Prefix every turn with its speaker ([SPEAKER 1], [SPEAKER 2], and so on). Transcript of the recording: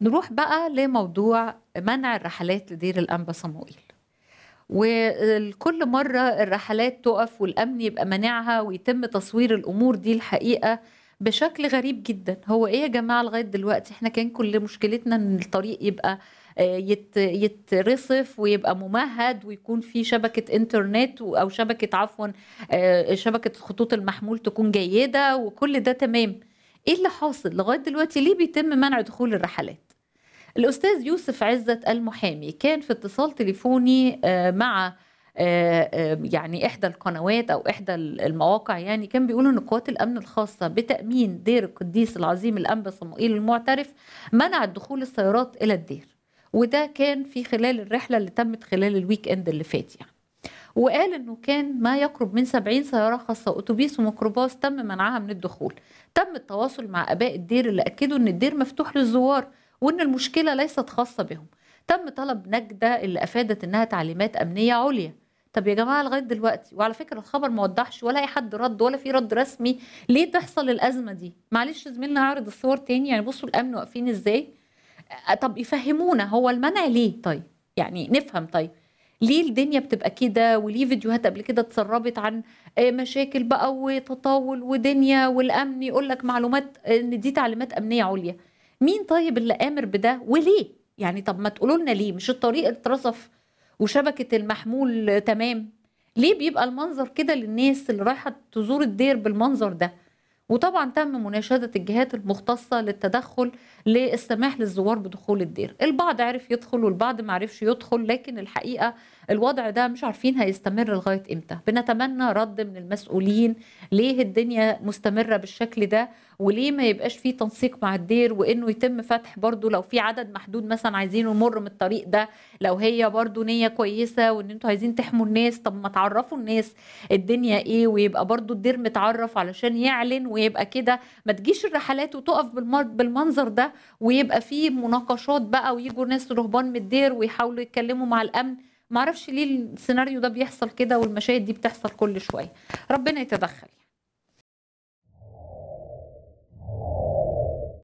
[SPEAKER 1] نروح بقى لموضوع منع الرحلات لدير الانبا صموئيل وكل مرة الرحلات تقف والأمن يبقى منعها ويتم تصوير الأمور دي الحقيقة بشكل غريب جدا هو ايه يا جماعه لغايه دلوقتي احنا كان كل مشكلتنا ان الطريق يبقى آه، يت يترصف ويبقى ممهد ويكون في شبكه انترنت او شبكه عفوا آه، شبكه الخطوط المحمول تكون جيده وكل ده تمام ايه اللي حاصل لغايه دلوقتي ليه بيتم منع دخول الرحلات الأستاذ يوسف عزت المحامي كان في اتصال تليفوني آه، مع آه، آه، يعني إحدى القنوات أو إحدى المواقع يعني كان بيقول إن قوات الأمن الخاصة بتأمين دير القديس العظيم الأنبا صموئيل المعترف منعت دخول السيارات إلى الدير وده كان في خلال الرحلة اللي تمت خلال الويك إند اللي فات يعني وقال انه كان ما يقرب من 70 سياره خاصه اتوبيس وميكروباص تم منعها من الدخول تم التواصل مع اباء الدير اللي اكدوا ان الدير مفتوح للزوار وان المشكله ليست خاصه بهم تم طلب نجده اللي افادت انها تعليمات امنيه عليا طب يا جماعه لغايه دلوقتي وعلى فكره الخبر ما وضحش ولا اي حد رد ولا في رد رسمي ليه تحصل الازمه دي معلش زميلنا عارض الصور تاني يعني بصوا الامن واقفين ازاي طب يفهمونا هو المنع ليه طيب يعني نفهم طيب ليه الدنيا بتبقى كده وليه فيديوهات قبل كده اتسربت عن آه، مشاكل بقى وتطاول ودنيا والامن يقول لك معلومات ان دي تعليمات امنيه عليا مين طيب اللي قامر بده وليه يعني طب ما تقولوا لنا ليه مش الطريق اترصف وشبكه المحمول تمام ليه بيبقى المنظر كده للناس اللي رايحه تزور الدير بالمنظر ده وطبعا تم مناشدة الجهات المختصة للتدخل للسماح للزوار بدخول الدير البعض عرف يدخل والبعض ما عرفش يدخل لكن الحقيقة الوضع ده مش عارفين هيستمر لغايه امتى بنتمنى رد من المسؤولين ليه الدنيا مستمره بالشكل ده وليه ما يبقاش في تنسيق مع الدير وانه يتم فتح برضو لو في عدد محدود مثلا عايزين يمر من الطريق ده لو هي برضو نيه كويسه وان انتوا عايزين تحموا الناس طب ما تعرفوا الناس الدنيا ايه ويبقى برضو الدير متعرف علشان يعلن ويبقى كده ما تجيش الرحلات وتقف بالمنظر ده ويبقى في مناقشات بقى ويجوا ناس رهبان من الدير ويحاولوا يتكلموا مع الامن معرفش ليه السيناريو ده بيحصل كده والمشاهد دي بتحصل كل شويه ربنا يتدخل